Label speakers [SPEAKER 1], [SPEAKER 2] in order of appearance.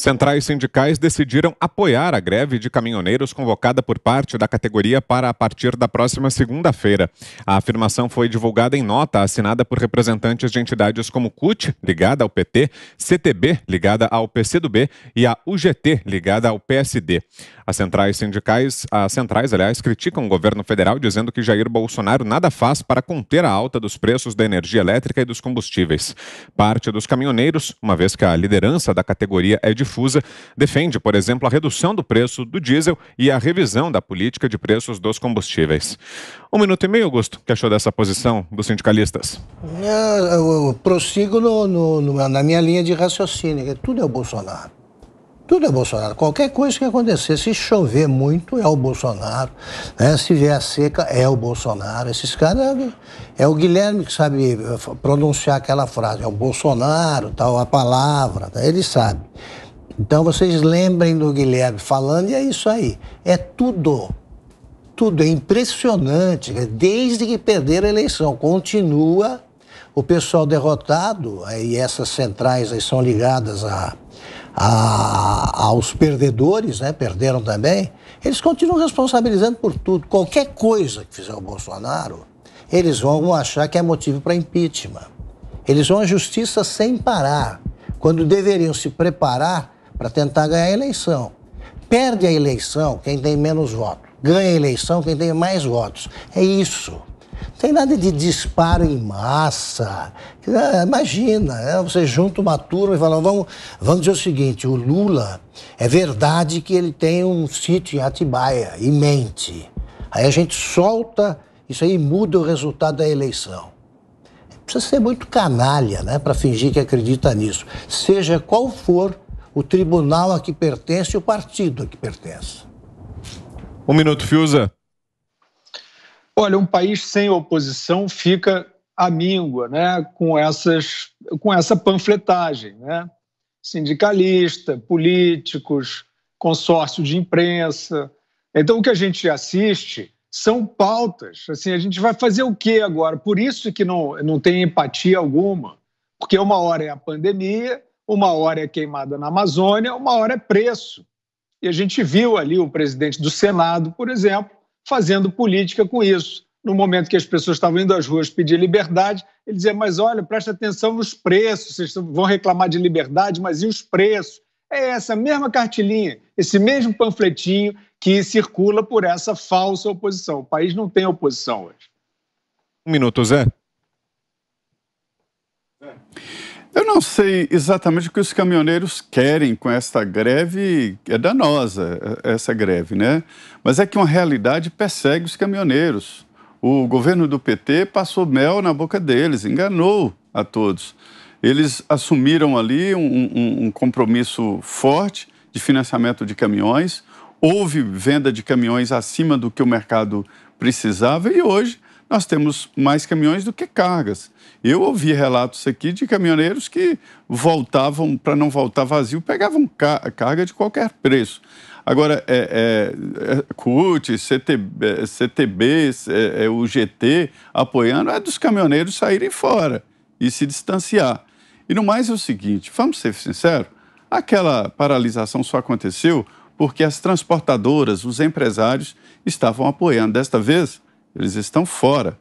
[SPEAKER 1] Centrais sindicais decidiram apoiar a greve de caminhoneiros convocada por parte da categoria para a partir da próxima segunda-feira. A afirmação foi divulgada em nota assinada por representantes de entidades como CUT, ligada ao PT, CTB, ligada ao PCdoB e a UGT, ligada ao PSD. As centrais sindicais, as centrais, aliás, criticam o governo federal dizendo que Jair Bolsonaro nada faz para conter a alta dos preços da energia elétrica e dos combustíveis. Parte dos caminhoneiros, uma vez que a liderança da categoria é de difusa, defende, por exemplo, a redução do preço do diesel e a revisão da política de preços dos combustíveis. Um minuto e meio, Augusto, que achou dessa posição dos sindicalistas?
[SPEAKER 2] Eu, prossigo no, no, na minha linha de raciocínio, que tudo é o Bolsonaro. Tudo é Bolsonaro. Qualquer coisa que acontecer, se chover muito, é o Bolsonaro. Né? Se vier seca, é o Bolsonaro. Esses caras. É o Guilherme que sabe pronunciar aquela frase. É o Bolsonaro, tal, a palavra. Né? Ele sabe. Então vocês lembrem do Guilherme falando, e é isso aí. É tudo. Tudo. É impressionante. Desde que perderam a eleição, continua o pessoal derrotado, e essas centrais aí são ligadas a, a, aos perdedores, né? perderam também, eles continuam responsabilizando por tudo. Qualquer coisa que fizer o Bolsonaro, eles vão achar que é motivo para impeachment. Eles vão à justiça sem parar, quando deveriam se preparar para tentar ganhar a eleição. Perde a eleição quem tem menos votos. Ganha a eleição quem tem mais votos. É isso. não Tem nada de disparo em massa. Ah, imagina, né? você junta uma turma e fala, vamos, vamos dizer o seguinte, o Lula, é verdade que ele tem um sítio em Atibaia, e mente. Aí a gente solta isso aí muda o resultado da eleição. Precisa ser muito canalha, né, para fingir que acredita nisso. Seja qual for o tribunal a que pertence e o partido a que pertence.
[SPEAKER 1] Um minuto, Fiuza.
[SPEAKER 2] Olha, um
[SPEAKER 3] país sem oposição fica
[SPEAKER 2] amíngua
[SPEAKER 3] né, com, essas, com essa panfletagem. Né? Sindicalista, políticos, consórcio de imprensa. Então, o que a gente assiste são pautas. Assim, a gente vai fazer o que agora? Por isso que não, não tem empatia alguma, porque uma hora é a pandemia uma hora é queimada na Amazônia, uma hora é preço. E a gente viu ali o presidente do Senado, por exemplo, fazendo política com isso. No momento que as pessoas estavam indo às ruas pedir liberdade, ele dizia: Mas olha, preste atenção nos preços, vocês vão reclamar de liberdade, mas e os preços? É essa mesma cartilinha, esse mesmo panfletinho que circula por essa falsa
[SPEAKER 4] oposição. O país não tem oposição hoje. Um minuto, Zé. Zé. Eu não sei exatamente o que os caminhoneiros querem com esta greve, é danosa é, essa greve, né? Mas é que uma realidade persegue os caminhoneiros. O governo do PT passou mel na boca deles, enganou a todos. Eles assumiram ali um, um, um compromisso forte de financiamento de caminhões, houve venda de caminhões acima do que o mercado precisava e hoje nós temos mais caminhões do que cargas. Eu ouvi relatos aqui de caminhoneiros que voltavam, para não voltar vazio, pegavam car carga de qualquer preço. Agora, é, é, é CUT, CTB, CTB é, é, o GT apoiando, é dos caminhoneiros saírem fora e se distanciar. E no mais é o seguinte, vamos ser sinceros, aquela paralisação só aconteceu porque as transportadoras, os empresários estavam apoiando. Desta vez, eles estão fora.